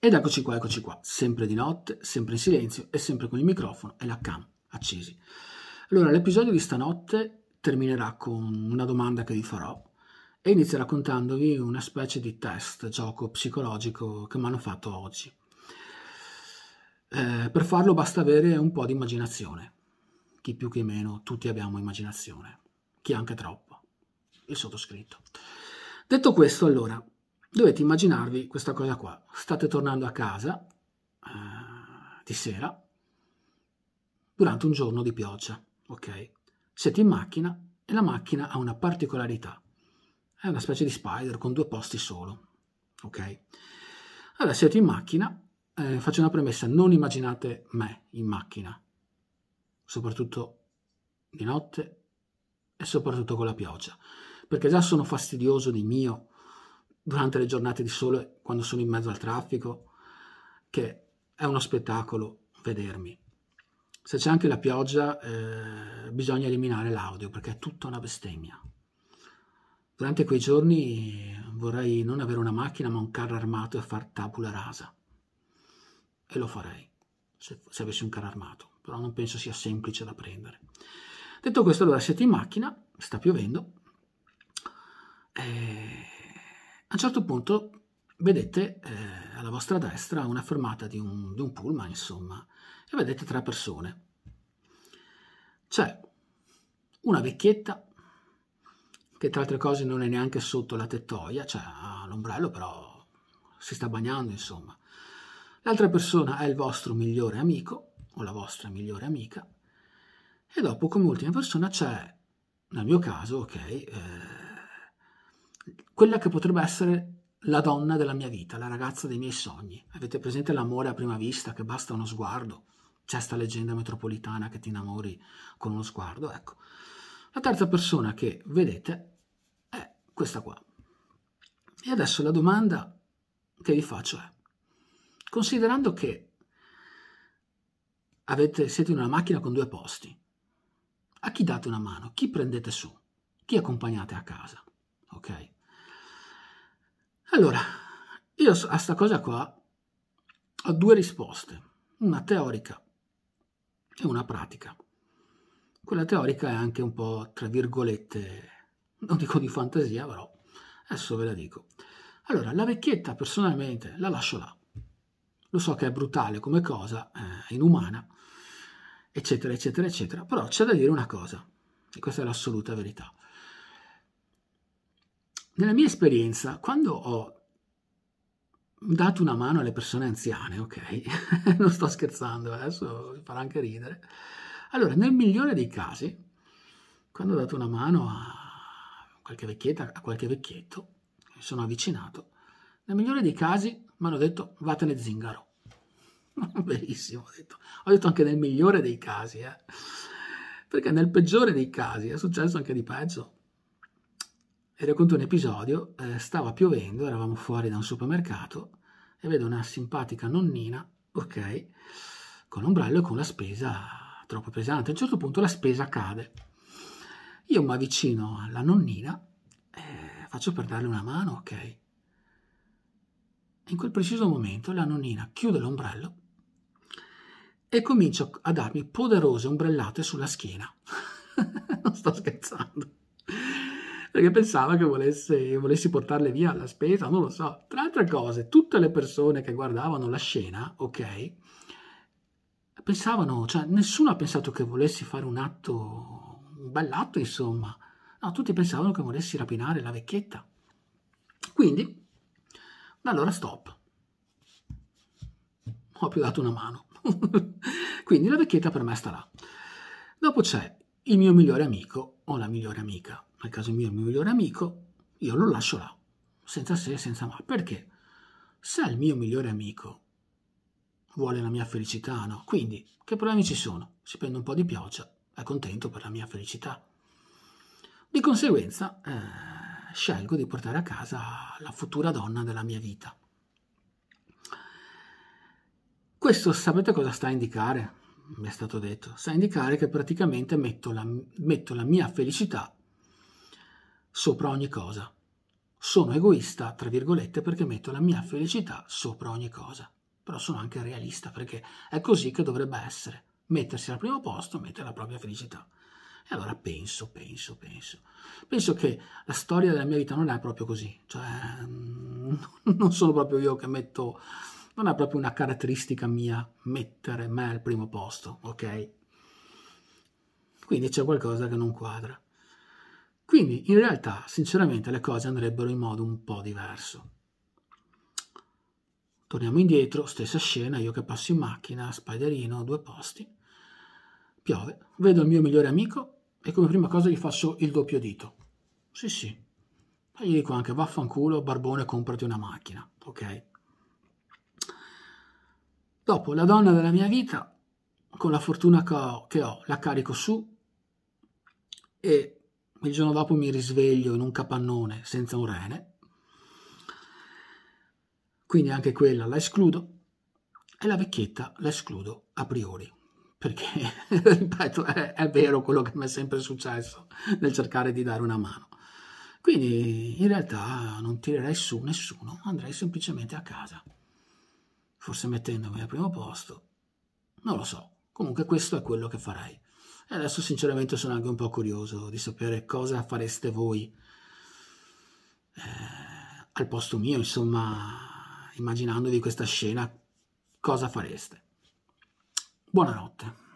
Ed eccoci qua, eccoci qua, sempre di notte, sempre in silenzio e sempre con il microfono e la cam accesi. Allora, l'episodio di stanotte terminerà con una domanda che vi farò e inizio raccontandovi una specie di test, gioco psicologico che mi hanno fatto oggi. Eh, per farlo basta avere un po' di immaginazione. Chi più che meno, tutti abbiamo immaginazione, chi anche troppo, il sottoscritto. Detto questo, allora, dovete immaginarvi questa cosa qua. State tornando a casa eh, di sera durante un giorno di pioggia, ok? Siete in macchina e la macchina ha una particolarità. È una specie di spider con due posti solo, ok? Allora siete in macchina, eh, faccio una premessa, non immaginate me in macchina, soprattutto di notte e soprattutto con la pioggia, perché già sono fastidioso di mio durante le giornate di sole, quando sono in mezzo al traffico, che è uno spettacolo vedermi. Se c'è anche la pioggia, eh, bisogna eliminare l'audio perché è tutta una bestemmia. Durante quei giorni vorrei non avere una macchina ma un carro armato e far tabula rasa. E lo farei se, se avessi un carro armato, però non penso sia semplice da prendere. Detto questo, allora siete in macchina, sta piovendo. Eh, a un certo punto vedete eh, alla vostra destra una fermata di un, di un pullman, insomma, e vedete tre persone. C'è una vecchietta che tra altre cose non è neanche sotto la tettoia, cioè ha l'ombrello però si sta bagnando insomma. L'altra persona è il vostro migliore amico o la vostra migliore amica e dopo come ultima persona c'è, nel mio caso, ok, eh, quella che potrebbe essere la donna della mia vita, la ragazza dei miei sogni. Avete presente l'amore a prima vista che basta uno sguardo? C'è sta leggenda metropolitana che ti innamori con uno sguardo, ecco. La terza persona che vedete è questa qua. E adesso la domanda che vi faccio è, considerando che avete, siete in una macchina con due posti, a chi date una mano? Chi prendete su? Chi accompagnate a casa? Ok? Allora, io a sta cosa qua ho due risposte, una teorica e una pratica. Quella teorica è anche un po', tra virgolette, non dico di fantasia, però adesso ve la dico. Allora, la vecchietta personalmente la lascio là. Lo so che è brutale come cosa, è eh, inumana, eccetera, eccetera, eccetera, però c'è da dire una cosa, e questa è l'assoluta verità. Nella mia esperienza, quando ho dato una mano alle persone anziane, ok? non sto scherzando, adesso mi farà anche ridere. Allora, nel migliore dei casi, quando ho dato una mano a qualche vecchietta, a qualche vecchietto, mi sono avvicinato, nel migliore dei casi mi hanno detto vattene zingaro. Verissimo, ho detto. Ho detto anche nel migliore dei casi, eh? Perché nel peggiore dei casi è successo anche di peggio e racconto un episodio, eh, stava piovendo, eravamo fuori da un supermercato e vedo una simpatica nonnina, ok, con l'ombrello e con la spesa troppo pesante. A un certo punto la spesa cade. Io mi avvicino alla nonnina e eh, faccio per darle una mano, ok. In quel preciso momento la nonnina chiude l'ombrello e comincia a darmi poderose ombrellate sulla schiena. non sto scherzando perché pensava che volesse, volessi portarle via alla spesa, non lo so. Tra altre cose, tutte le persone che guardavano la scena, ok, pensavano, cioè nessuno ha pensato che volessi fare un atto, un bell'atto insomma, no, tutti pensavano che volessi rapinare la vecchietta. Quindi, da allora stop. ho più dato una mano. Quindi la vecchietta per me sta là. Dopo c'è il mio migliore amico o la migliore amica a casa mia il mio migliore amico, io lo lascio là, senza se e senza ma. Perché? Se il mio migliore amico vuole la mia felicità, no? Quindi, che problemi ci sono? Si prende un po' di pioggia, è contento per la mia felicità. Di conseguenza, eh, scelgo di portare a casa la futura donna della mia vita. Questo sapete cosa sta a indicare? Mi è stato detto. Sta a indicare che praticamente metto la, metto la mia felicità sopra ogni cosa. Sono egoista, tra virgolette, perché metto la mia felicità sopra ogni cosa. Però sono anche realista perché è così che dovrebbe essere. Mettersi al primo posto, mettere la propria felicità. E allora penso, penso, penso. Penso che la storia della mia vita non è proprio così. Cioè, non sono proprio io che metto... Non è proprio una caratteristica mia mettere me al primo posto, ok? Quindi c'è qualcosa che non quadra. Quindi in realtà, sinceramente, le cose andrebbero in modo un po' diverso. Torniamo indietro, stessa scena, io che passo in macchina, spiderino, due posti, piove, vedo il mio migliore amico e come prima cosa gli faccio il doppio dito. Sì, sì. E gli dico anche vaffanculo, barbone, comprati una macchina, ok? Dopo, la donna della mia vita, con la fortuna che ho, che ho la carico su e il giorno dopo mi risveglio in un capannone senza un rene, quindi anche quella la escludo e la vecchietta la escludo a priori perché ripeto è, è, vero quello che mi è sempre successo nel cercare di dare una mano quindi in realtà non tirerei su nessuno andrei semplicemente a casa forse mettendomi al primo posto non lo so comunque questo è quello che farei e adesso sinceramente sono anche un po' curioso di sapere cosa fareste voi eh, al posto mio, insomma, immaginandovi questa scena, cosa fareste. Buonanotte.